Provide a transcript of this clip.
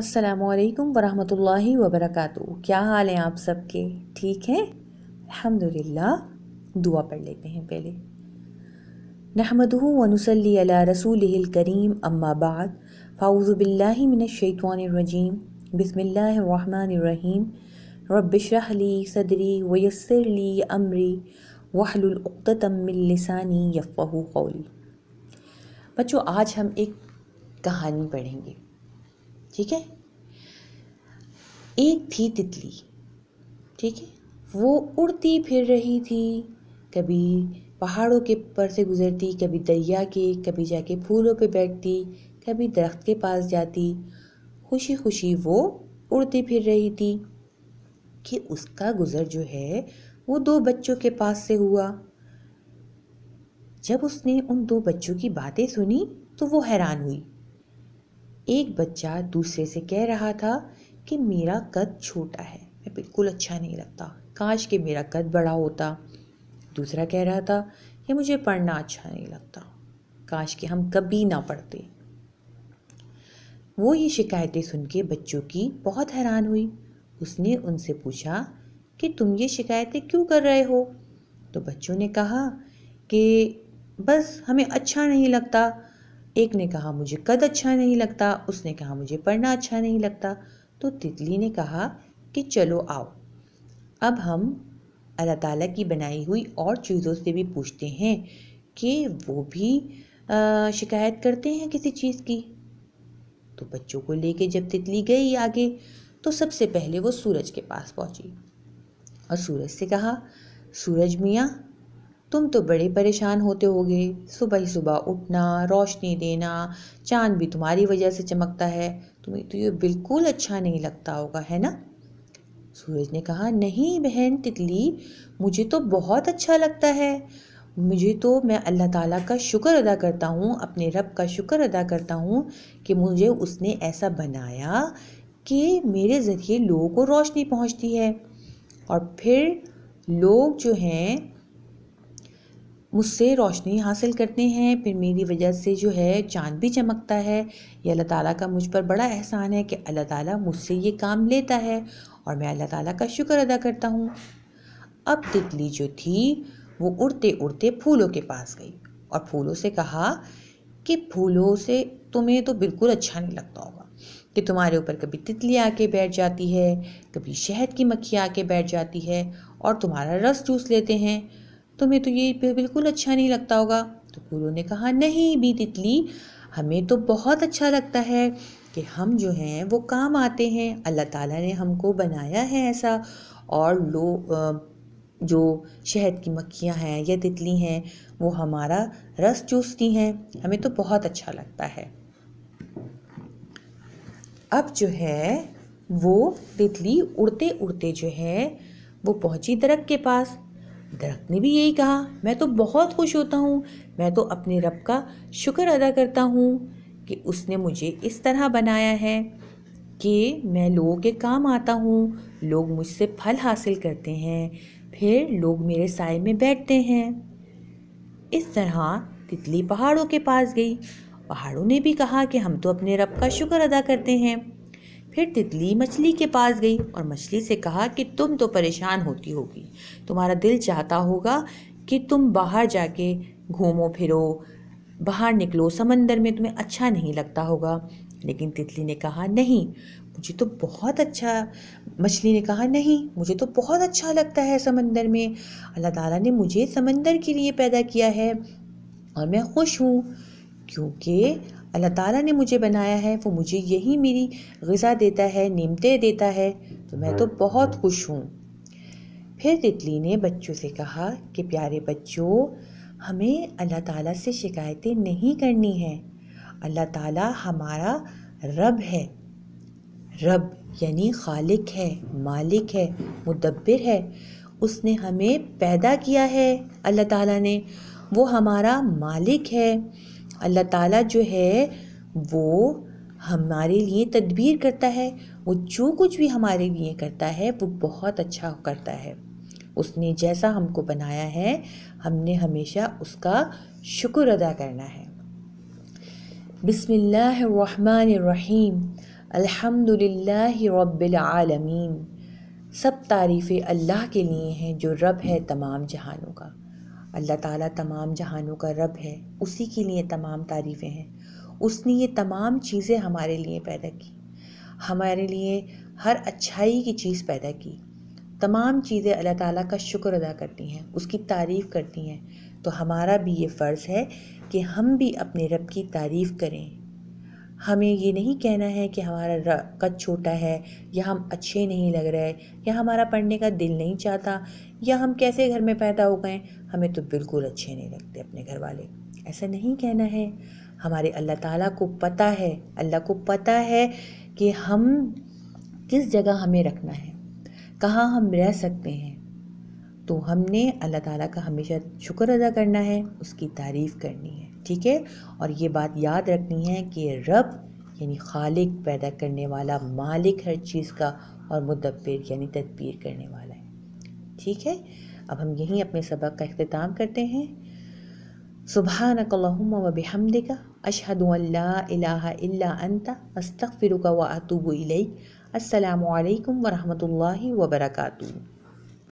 السلام علیکم ورحمۃ اللہ وبرکاتہ کیا حال ہیں آپ سب کے ٹھیک ہیں الحمد للہ دعا پڑھ لیتے ہیں پہلے نحمد علی رسول الکریم اما بعد فاؤز باللہ من الشیطان الرجیم بسم اللہ الرحمن الرحیم رب لی امری وحل ويسرى من السانی يف قولی بچو آج ہم ایک کہانی پڑھیں گے ٹھیک ہے ایک تھی تتلی ٹھیک ہے وہ اڑتی پھر رہی تھی کبھی پہاڑوں کے پر سے گزرتی کبھی دریا کے کبھی جا کے پھولوں پہ بیٹھتی کبھی درخت کے پاس جاتی خوشی خوشی وہ اڑتی پھر رہی تھی کہ اس کا گزر جو ہے وہ دو بچوں کے پاس سے ہوا جب اس نے ان دو بچوں کی باتیں سنی تو وہ حیران ہوئی ایک بچہ دوسرے سے کہہ رہا تھا کہ میرا قد چھوٹا ہے میں بالکل اچھا نہیں لگتا کاش کہ میرا قد بڑا ہوتا دوسرا کہہ رہا تھا کہ مجھے پڑھنا اچھا نہیں لگتا کاش کہ ہم کبھی نہ پڑھتے وہ یہ شکایتیں سن کے بچوں کی بہت حیران ہوئی اس نے ان سے پوچھا کہ تم یہ شکایتیں کیوں کر رہے ہو تو بچوں نے کہا کہ بس ہمیں اچھا نہیں لگتا ایک نے کہا مجھے قد اچھا نہیں لگتا اس نے کہا مجھے پڑھنا اچھا نہیں لگتا تو تتلی نے کہا کہ چلو آؤ اب ہم اللہ تعالیٰ کی بنائی ہوئی اور چیزوں سے بھی پوچھتے ہیں کہ وہ بھی شکایت کرتے ہیں کسی چیز کی تو بچوں کو لے کے جب تتلی گئی آگے تو سب سے پہلے وہ سورج کے پاس پہنچی اور سورج سے کہا سورج میاں تم تو بڑے پریشان ہوتے ہوگے صبح ہی صبح اٹھنا روشنی دینا چاند بھی تمہاری وجہ سے چمکتا ہے تمہیں تو یہ بالکل اچھا نہیں لگتا ہوگا ہے نا سورج نے کہا نہیں بہن تتلی مجھے تو بہت اچھا لگتا ہے مجھے تو میں اللہ تعالیٰ کا شکر ادا کرتا ہوں اپنے رب کا شکر ادا کرتا ہوں کہ مجھے اس نے ایسا بنایا کہ میرے ذریعے لوگوں کو روشنی پہنچتی ہے اور پھر لوگ جو ہیں مجھ سے روشنی حاصل کرتے ہیں پھر میری وجہ سے جو ہے چاند بھی چمکتا ہے یہ اللہ تعالیٰ کا مجھ پر بڑا احسان ہے کہ اللہ تعالیٰ مجھ سے یہ کام لیتا ہے اور میں اللہ تعالیٰ کا شکر ادا کرتا ہوں اب تتلی جو تھی وہ اڑتے اڑتے پھولوں کے پاس گئی اور پھولوں سے کہا کہ پھولوں سے تمہیں تو بالکل اچھا نہیں لگتا ہوگا کہ تمہارے اوپر کبھی تتلی آ کے بیٹھ جاتی ہے کبھی شہد کی مکھی آ کے بیٹھ جاتی ہے اور تمہارا رس چوس لیتے ہیں تمہیں تو یہ بالکل اچھا نہیں لگتا ہوگا تو پورو نے کہا نہیں بھی تتلی ہمیں تو بہت اچھا لگتا ہے کہ ہم جو ہیں وہ کام آتے ہیں اللہ تعالیٰ نے ہم کو بنایا ہے ایسا اور لو جو شہد کی مکھیاں ہیں یا تتلی ہیں وہ ہمارا رس چوستی ہیں ہمیں تو بہت اچھا لگتا ہے اب جو ہے وہ تتلی اڑتے اڑتے جو ہے وہ پہنچی درخت کے پاس درخت نے بھی یہی کہا میں تو بہت خوش ہوتا ہوں میں تو اپنے رب کا شکر ادا کرتا ہوں کہ اس نے مجھے اس طرح بنایا ہے کہ میں لوگوں کے کام آتا ہوں لوگ مجھ سے پھل حاصل کرتے ہیں پھر لوگ میرے سائے میں بیٹھتے ہیں اس طرح تتلی پہاڑوں کے پاس گئی پہاڑوں نے بھی کہا کہ ہم تو اپنے رب کا شکر ادا کرتے ہیں پھر تتلی مچھلی کے پاس گئی اور مچھلی سے کہا کہ تم تو پریشان ہوتی ہوگی تمہارا دل چاہتا ہوگا کہ تم باہر جا کے گھومو پھرو باہر نکلو سمندر میں تمہیں اچھا نہیں لگتا ہوگا لیکن تتلی نے کہا نہیں مجھے تو بہت اچھا مچھلی نے کہا نہیں مجھے تو بہت اچھا لگتا ہے سمندر میں اللہ تعالیٰ نے مجھے سمندر کے لیے پیدا کیا ہے اور میں خوش ہوں کیونکہ اللہ تعالیٰ نے مجھے بنایا ہے وہ مجھے یہی میری غذا دیتا ہے نعمتیں دیتا ہے تو میں تو بہت خوش ہوں پھر تتلی نے بچوں سے کہا کہ پیارے بچوں ہمیں اللہ تعالیٰ سے شکایتیں نہیں کرنی ہیں اللہ تعالیٰ ہمارا رب ہے رب یعنی خالق ہے مالک ہے مدبر ہے اس نے ہمیں پیدا کیا ہے اللہ تعالیٰ نے وہ ہمارا مالک ہے اللہ تعالیٰ جو ہے وہ ہمارے لیے تدبیر کرتا ہے وہ جو کچھ بھی ہمارے لیے کرتا ہے وہ بہت اچھا کرتا ہے اس نے جیسا ہم کو بنایا ہے ہم نے ہمیشہ اس کا شکر ادا کرنا ہے بسم اللہ الرحمن الرحیم الحمد للہ رب العالمین سب تعریفیں اللہ کے لیے ہیں جو رب ہے تمام جہانوں کا اللہ تعالیٰ تمام جہانوں کا رب ہے اسی کے لیے تمام تعریفیں ہیں اس نے یہ تمام چیزیں ہمارے لیے پیدا کی ہمارے لیے ہر اچھائی کی چیز پیدا کی تمام چیزیں اللہ تعالیٰ کا شکر ادا کرتی ہیں اس کی تعریف کرتی ہیں تو ہمارا بھی یہ فرض ہے کہ ہم بھی اپنے رب کی تعریف کریں ہمیں یہ نہیں کہنا ہے کہ ہمارا قد چھوٹا ہے یا ہم اچھے نہیں لگ رہے یا ہمارا پڑھنے کا دل نہیں چاہتا یا ہم کیسے گھر میں پیدا ہو گئے ہمیں تو بالکل اچھے نہیں لگتے اپنے گھر والے ایسا نہیں کہنا ہے ہمارے اللہ تعالیٰ کو پتہ ہے اللہ کو پتہ ہے کہ ہم کس جگہ ہمیں رکھنا ہے کہاں ہم رہ سکتے ہیں تو ہم نے اللہ تعالیٰ کا ہمیشہ شکر ادا کرنا ہے اس کی تعریف کرنی ہے ٹھیک ہے اور یہ بات یاد رکھنی ہے کہ رب یعنی خالق پیدا کرنے والا مالک ہر چیز کا اور مدبر یعنی تدبیر کرنے والا ہے ٹھیک ہے اب ہم یہیں اپنے سبق کا اختتام کرتے ہیں سبحانک اللہم و بحمد کا ان لا الہ الا انتا اس و اتوب السلام علیکم ورحمۃ اللہ وبرکاتہ